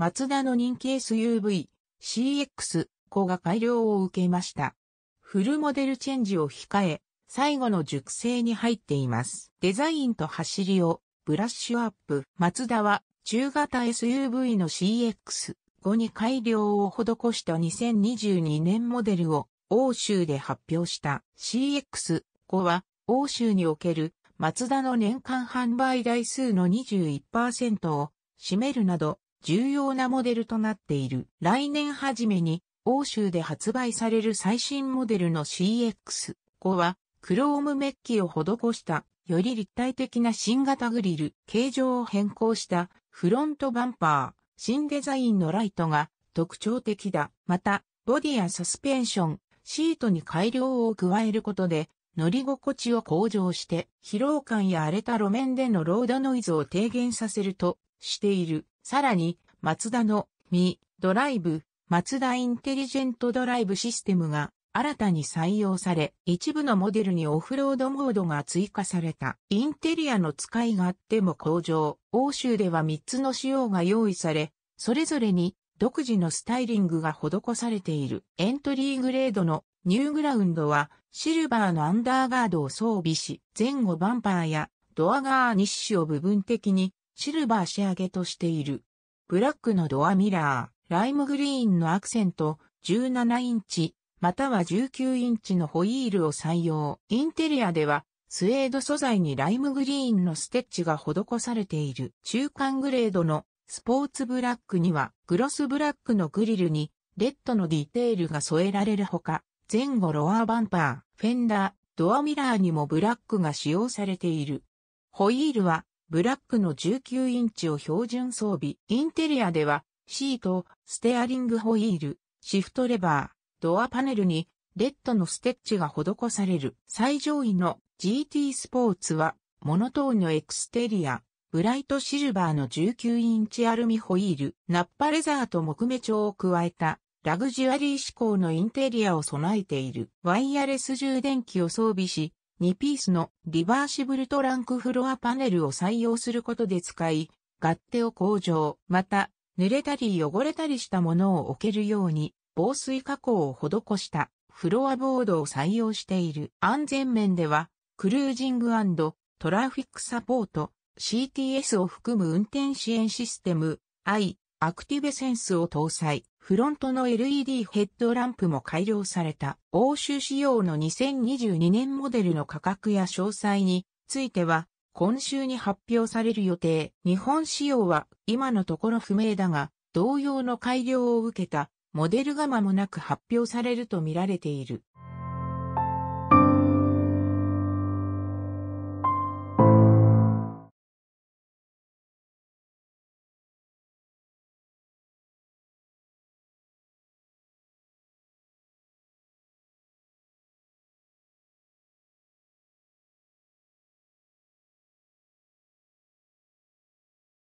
マツダの人気 SUV、CX、5が改良を受けました。フルモデルチェンジを控え、最後の熟成に入っています。デザインと走りをブラッシュアップ。マツダは中型 SUV の CX5 に改良を施した2022年モデルを欧州で発表した CX5 は欧州におけるマツダの年間販売台数の21%を占めるなど重要なモデルとなっている。来年初めに欧州で発売される最新モデルの CX5 は、クロームメッキを施したより立体的な新型グリル、形状を変更したフロントバンパー、新デザインのライトが特徴的だ。また、ボディやサスペンション、シートに改良を加えることで、乗り心地を向上して、疲労感や荒れた路面でのロードノイズを低減させるとしている。さらに、マツダのミドライブ、マツダインテリジェントドライブシステムが新たに採用され、一部のモデルにオフロードモードが追加された。インテリアの使い勝手も向上。欧州では3つの仕様が用意され、それぞれに独自のスタイリングが施されている。エントリーグレードのニューグラウンドはシルバーのアンダーガードを装備し、前後バンパーやドア側ーニッシュを部分的にシルバー仕上げとしている。ブラックのドアミラー、ライムグリーンのアクセント、17インチ、または19インチのホイールを採用。インテリアでは、スウェード素材にライムグリーンのステッチが施されている。中間グレードのスポーツブラックには、グロスブラックのグリルに、レッドのディテールが添えられるほか、前後ロアバンパー、フェンダー、ドアミラーにもブラックが使用されている。ホイールはブラックの19インチを標準装備。インテリアでは、シート、ステアリングホイール、シフトレバー、ドアパネルに、レッドのステッチが施される。最上位の GT スポーツは、モノトーンのエクステリア、ブライトシルバーの19インチアルミホイール、ナッパレザーと木目調を加えた、ラグジュアリー志向のインテリアを備えている。ワイヤレス充電器を装備し、2ピースのリバーシブルトランクフロアパネルを採用することで使い、勝手を向上、また、濡れたり汚れたりしたものを置けるように、防水加工を施したフロアボードを採用している。安全面では、クルージングトラフィックサポート、CTS を含む運転支援システム、I、アクティベセンスを搭載。フロントの LED ヘッドランプも改良された。欧州仕様の2022年モデルの価格や詳細については、今週に発表される予定。日本仕様は今のところ不明だが、同様の改良を受けたモデルガマもなく発表されると見られている。